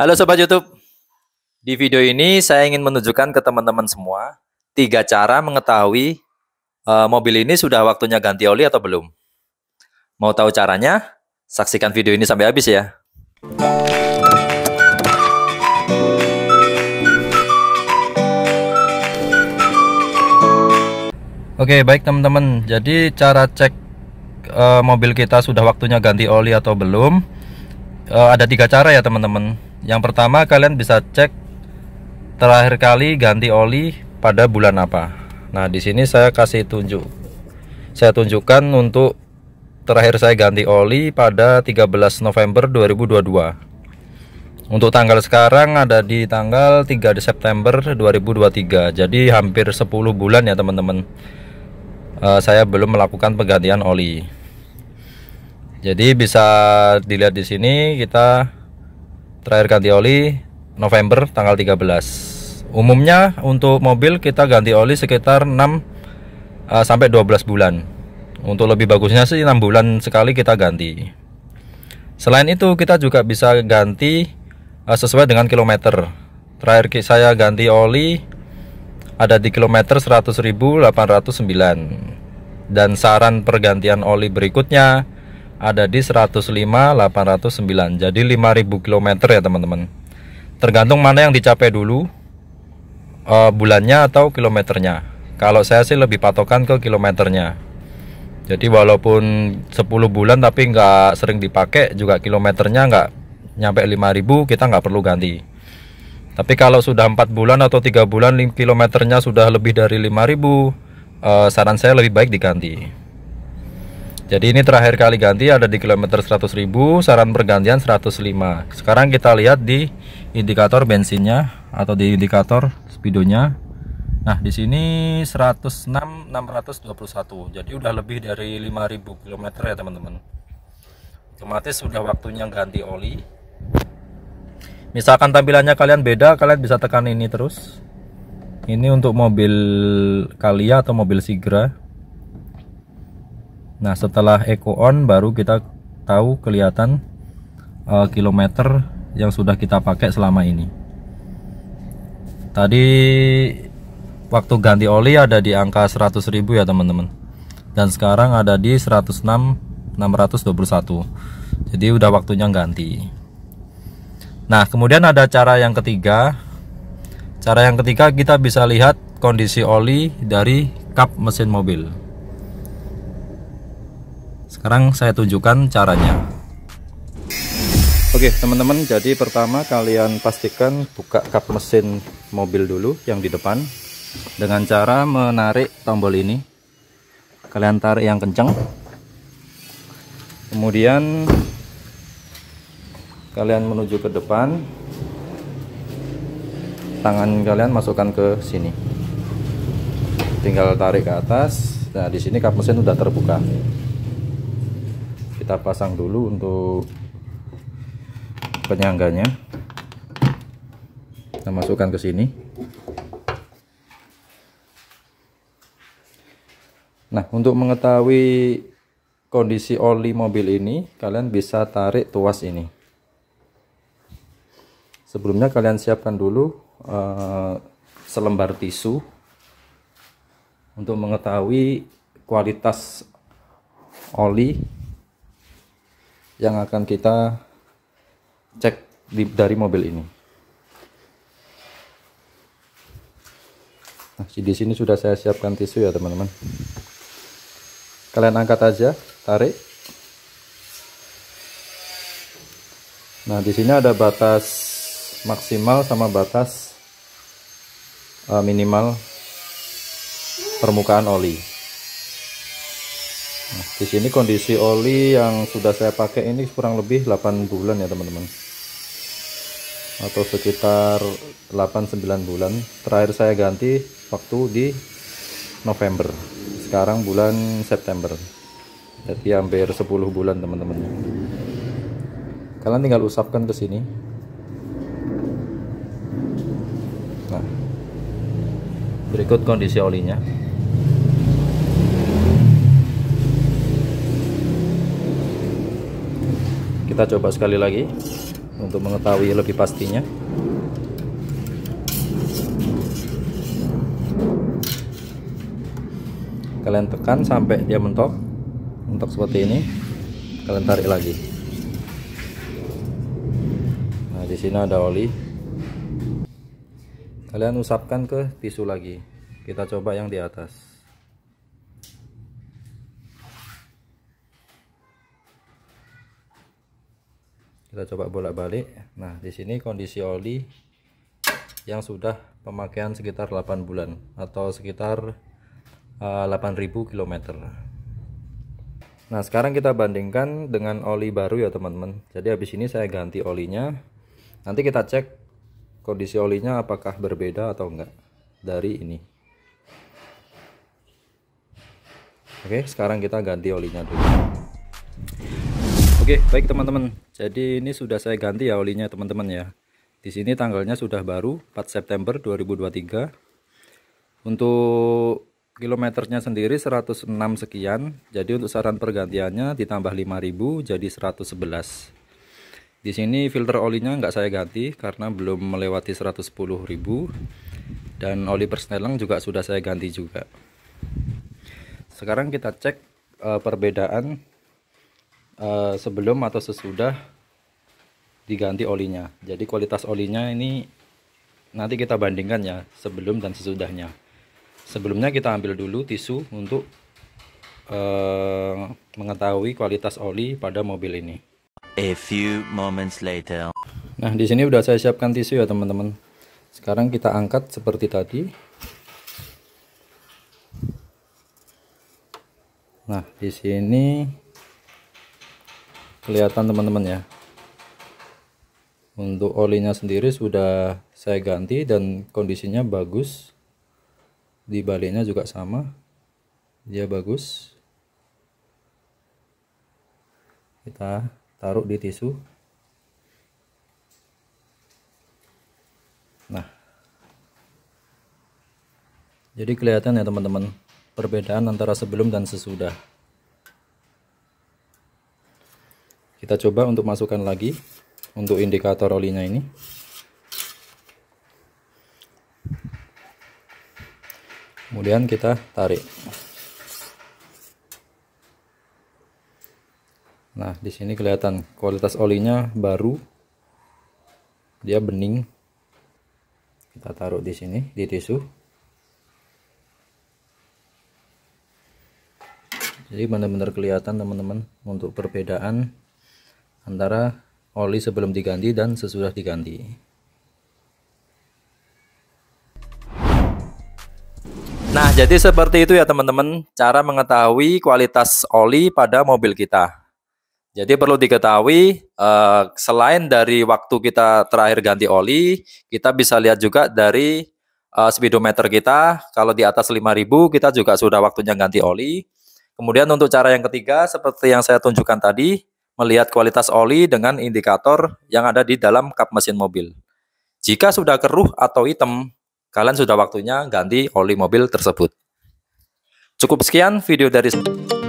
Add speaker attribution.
Speaker 1: Halo Sobat Youtube, di video ini saya ingin menunjukkan ke teman-teman semua tiga cara mengetahui uh, mobil ini sudah waktunya ganti oli atau belum. Mau tahu caranya? Saksikan video ini sampai habis ya. Oke baik teman-teman, jadi cara cek uh, mobil kita sudah waktunya ganti oli atau belum Eh, ada tiga cara ya teman-teman. Yang pertama kalian bisa cek terakhir kali ganti oli pada bulan apa. Nah di sini saya kasih tunjuk, saya tunjukkan untuk terakhir saya ganti oli pada 13 November 2022. Untuk tanggal sekarang ada di tanggal 3 September 2023. Jadi hampir 10 bulan ya teman-teman. Uh, saya belum melakukan penggantian oli. Jadi bisa dilihat di sini kita terakhir ganti oli November tanggal 13. Umumnya untuk mobil kita ganti oli sekitar 6 uh, eh, sampai 12 bulan. Untuk lebih bagusnya sih 6 bulan sekali kita ganti. Selain itu kita juga bisa ganti uh, sesuai dengan kilometer. Terakhir saya ganti oli ada di kilometer 100.809. Dan saran pergantian oli berikutnya ada di 105 jadi 5000 km ya teman-teman tergantung mana yang dicapai dulu uh, bulannya atau kilometernya kalau saya sih lebih patokan ke kilometernya jadi walaupun 10 bulan tapi nggak sering dipakai juga kilometernya nggak nyampe 5000 kita nggak perlu ganti tapi kalau sudah 4 bulan atau 3 bulan kilometernya sudah lebih dari 5000 uh, eh, saran saya lebih baik diganti jadi ini terakhir kali ganti ada di kilometer 100.000, saran pergantian 105. Sekarang kita lihat di indikator bensinnya atau di indikator speedonya. Nah, di sini 106 Jadi udah lebih dari 5000 km ya, teman-teman. Otomatis sudah waktunya ganti oli. Misalkan tampilannya kalian beda, kalian bisa tekan ini terus. Ini untuk mobil Kalia atau mobil Sigra Nah setelah eco on baru kita tahu kelihatan uh, kilometer yang sudah kita pakai selama ini. Tadi waktu ganti oli ada di angka 100.000 ya teman-teman. Dan sekarang ada di 106 621. Jadi udah waktunya ganti. Nah, kemudian ada cara yang ketiga. Cara yang ketiga kita bisa lihat kondisi oli dari kap mesin mobil. Sekarang saya tunjukkan caranya. Oke teman-teman, jadi pertama kalian pastikan buka kap mesin mobil dulu yang di depan dengan cara menarik tombol ini. Kalian tarik yang kencang. Kemudian kalian menuju ke depan. Tangan kalian masukkan ke sini. Tinggal tarik ke atas. Nah, di sini kap mesin sudah terbuka kita pasang dulu untuk penyangganya kita masukkan ke sini nah untuk mengetahui kondisi oli mobil ini kalian bisa tarik tuas ini sebelumnya kalian siapkan dulu uh, selembar tisu untuk mengetahui kualitas oli yang akan kita cek di, dari mobil ini. Nah, di sini sudah saya siapkan tisu ya, teman-teman. Kalian angkat aja, tarik. Nah, di sini ada batas maksimal sama batas uh, minimal permukaan oli. Nah, di sini kondisi oli yang sudah saya pakai ini kurang lebih 8 bulan ya teman-teman. Atau sekitar 8-9 bulan. Terakhir saya ganti waktu di November. Sekarang bulan September. Jadi hampir 10 bulan teman-teman. Kalian tinggal usapkan ke sini. Nah. Berikut kondisi olinya. kita coba sekali lagi untuk mengetahui lebih pastinya kalian tekan sampai dia mentok mentok seperti ini kalian tarik lagi nah di sini ada oli kalian usapkan ke tisu lagi kita coba yang di atas kita coba bolak-balik nah di sini kondisi oli yang sudah pemakaian sekitar 8 bulan atau sekitar uh, 8000 km nah sekarang kita bandingkan dengan oli baru ya teman-teman jadi habis ini saya ganti olinya nanti kita cek kondisi olinya apakah berbeda atau enggak dari ini oke sekarang kita ganti olinya dulu Oke, baik teman-teman. Jadi ini sudah saya ganti ya olinya teman-teman ya. Di sini tanggalnya sudah baru 4 September 2023. Untuk kilometernya sendiri 106 sekian. Jadi untuk saran pergantiannya ditambah 5000 jadi 111. Di sini filter olinya nggak saya ganti karena belum melewati 110.000 dan oli persneleng juga sudah saya ganti juga. Sekarang kita cek eh, perbedaan Eh, sebelum atau sesudah diganti olinya jadi kualitas olinya ini nanti kita bandingkan ya sebelum dan sesudahnya sebelumnya kita ambil dulu tisu untuk uh, mengetahui kualitas oli pada mobil ini a few moments later nah di sini udah saya siapkan tisu ya teman-teman sekarang kita angkat seperti tadi nah di sini kelihatan teman-teman ya untuk olinya sendiri sudah saya ganti dan kondisinya bagus di baliknya juga sama dia bagus kita taruh di tisu nah jadi kelihatan ya teman-teman perbedaan antara sebelum dan sesudah kita coba untuk masukkan lagi untuk indikator olinya ini kemudian kita tarik nah di sini kelihatan kualitas olinya baru dia bening kita taruh di sini di tisu jadi benar-benar kelihatan teman-teman untuk perbedaan antara oli sebelum diganti dan sesudah diganti nah jadi seperti itu ya teman-teman cara mengetahui kualitas oli pada mobil kita jadi perlu diketahui eh, selain dari waktu kita terakhir ganti oli, kita bisa lihat juga dari eh, speedometer kita. Kalau di atas 5000 kita juga sudah waktunya ganti oli. Kemudian untuk cara yang ketiga seperti yang saya tunjukkan tadi, melihat kualitas oli dengan indikator yang ada di dalam kap mesin mobil. Jika sudah keruh atau hitam, kalian sudah waktunya ganti oli mobil tersebut. Cukup sekian video dari